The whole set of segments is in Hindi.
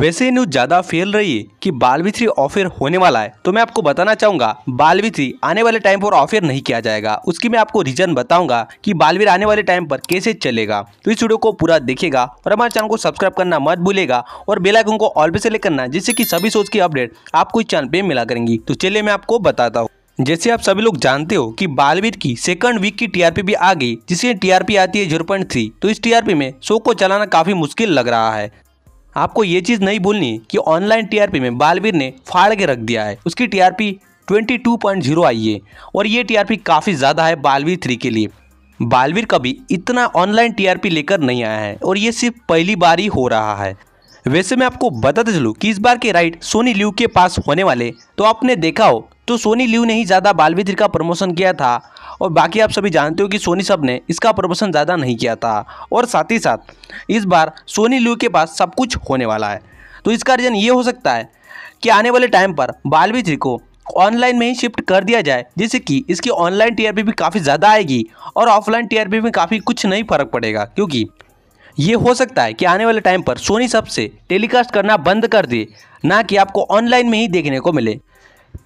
वैसे न्यूज ज्यादा फैल रही है कि बालवी थ्री ऑफेयर होने वाला है तो मैं आपको बताना चाहूंगा बालवी थ्री आने वाले टाइम पर ऑफेयर नहीं किया जाएगा उसकी मैं आपको रीजन बताऊंगा कि बालवीर आने वाले टाइम पर कैसे चलेगा तो इस वीडियो को पूरा देखेगा और हमारे चैनल को सब्सक्राइब करना मत भूलेगा और बेलाइकन को ऑल पे सेलेक्ट करना जिससे की सभी सोच की अपडेट आपको इस चैनल पे मिला करेंगी तो चलिए मैं आपको बताता हूँ जैसे आप सभी लोग जानते हो कि बालवीर की सेकंड वीक की टीआरपी भी आ गई जिसकी टीआरपी आती है जीरो पॉइंट थ्री तो इस टीआरपी में शो को चलाना काफी मुश्किल लग रहा है आपको ये चीज़ नहीं भूलनी कि ऑनलाइन टीआरपी में बालवीर ने फाड़ के रख दिया है उसकी टीआरपी 22.0 आई है और ये टीआरपी काफ़ी ज़्यादा है बालवीर थ्री के लिए बालवीर कभी इतना ऑनलाइन टीआरपी लेकर नहीं आया है और ये सिर्फ पहली बार ही हो रहा है वैसे मैं आपको बताते तो चलूँ कि इस बार के राइड सोनी लिव के पास होने वाले तो आपने देखा हो तो सोनी लिव ने ही ज़्यादा बालविद्र का प्रमोशन किया था और बाकी आप सभी जानते हो कि सोनी सब ने इसका प्रमोशन ज़्यादा नहीं किया था और साथ ही साथ इस बार सोनी लिव के पास सब कुछ होने वाला है तो इसका रीज़न ये हो सकता है कि आने वाले टाइम पर बालविद्र को ऑनलाइन में ही शिफ्ट कर दिया जाए जिससे कि इसकी ऑनलाइन टीआरपी भी काफ़ी ज़्यादा आएगी और ऑफलाइन टीआरपी में काफ़ी कुछ नहीं फर्क पड़ेगा क्योंकि ये हो सकता है कि आने वाले टाइम पर सोनी सबसे टेलीकास्ट करना बंद कर दे ना कि आपको ऑनलाइन में ही देखने को मिले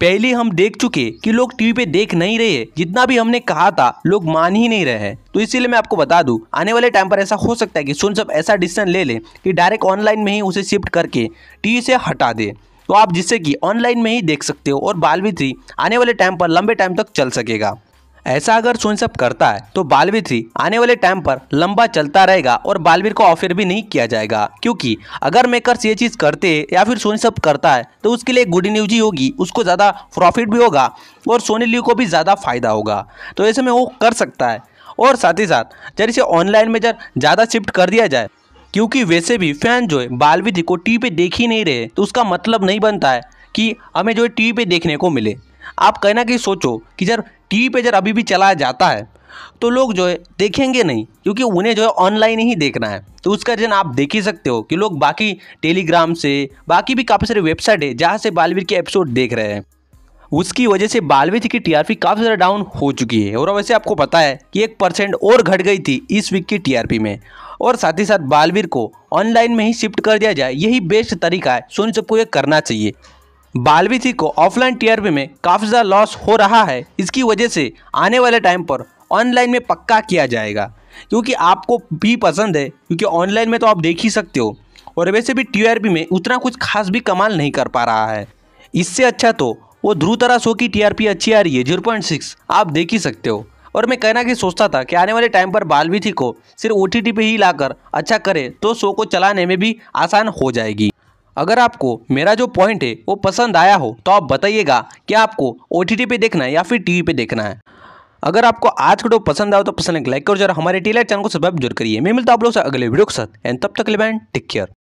पहले हम देख चुके कि लोग टीवी पे देख नहीं रहे जितना भी हमने कहा था लोग मान ही नहीं रहे हैं तो इसीलिए मैं आपको बता दूं आने वाले टाइम पर ऐसा हो सकता है कि सुन सब ऐसा डिसीजन ले ले कि डायरेक्ट ऑनलाइन में ही उसे शिफ्ट करके टीवी से हटा दे तो आप जिससे कि ऑनलाइन में ही देख सकते हो और भी थ्री आने वाले टाइम पर लंबे टाइम तक चल सकेगा ऐसा अगर सोनसप करता है तो बालवीर थ्री आने वाले टाइम पर लंबा चलता रहेगा और बालवीर को ऑफर भी नहीं किया जाएगा क्योंकि अगर मेकर्स ये चीज करते या फिर सब करता है तो उसके लिए गुड न्यूज ही होगी उसको ज्यादा प्रॉफिट भी होगा और सोनी लीव को भी ज्यादा फायदा होगा तो ऐसे में वो कर सकता है और साथ ही साथ जब इसे ऑनलाइन में जब ज़्यादा शिफ्ट कर दिया जाए क्योंकि वैसे भी फैन जो है बालविधि को टी पे देख ही नहीं रहे तो उसका मतलब नहीं बनता है कि हमें जो है टी पे देखने को मिले आप कहना कि सोचो कि जब टी पे जब अभी भी चलाया जाता है तो लोग जो है देखेंगे नहीं क्योंकि उन्हें जो है ऑनलाइन ही देखना है तो उसका रीज़न आप देख ही सकते हो कि लोग बाकी टेलीग्राम से बाकी भी काफ़ी सारे वेबसाइट है जहाँ से बालवीर के एपिसोड देख रहे हैं उसकी वजह से बालवीर की टीआरपी काफ़ी ज़्यादा डाउन हो चुकी है और वैसे आपको पता है कि एक परसेंट और घट गई थी इस वीक की टीआरपी में और साथ ही साथ बालवीर को ऑनलाइन में ही शिफ्ट कर दिया जाए यही बेस्ट तरीका है सोनी सबको ये करना चाहिए बालवी थी को ऑफलाइन टीआरपी में काफ़ी ज़्यादा लॉस हो रहा है इसकी वजह से आने वाले टाइम पर ऑनलाइन में पक्का किया जाएगा क्योंकि आपको भी पसंद है क्योंकि ऑनलाइन में तो आप देख ही सकते हो और वैसे भी टीआरपी में उतना कुछ खास भी कमाल नहीं कर पा रहा है इससे अच्छा तो वो ध्रुव शो की टीआरपी अच्छी आ रही है जीरो पॉइंट सिक्स आप देख ही सकते हो और मैं कहना कि सोचता था कि आने वाले टाइम पर बालविथी को सिर्फ ओ टी पे ही लाकर अच्छा करे तो शो को चलाने में भी आसान हो जाएगी अगर आपको मेरा जो पॉइंट है वो पसंद आया हो तो आप बताइएगा कि आपको ओ पे देखना है या फिर टी पे देखना है अगर आपको आज का वीडियो पसंद आए तो पसंद लाइक करो और हमारे टी लाइट चैनल को सब्सक्राइब जरूर करिए मैं मिलता आप लोग से अगले वीडियो के साथ एंड तब तक लिबाइन टेक केयर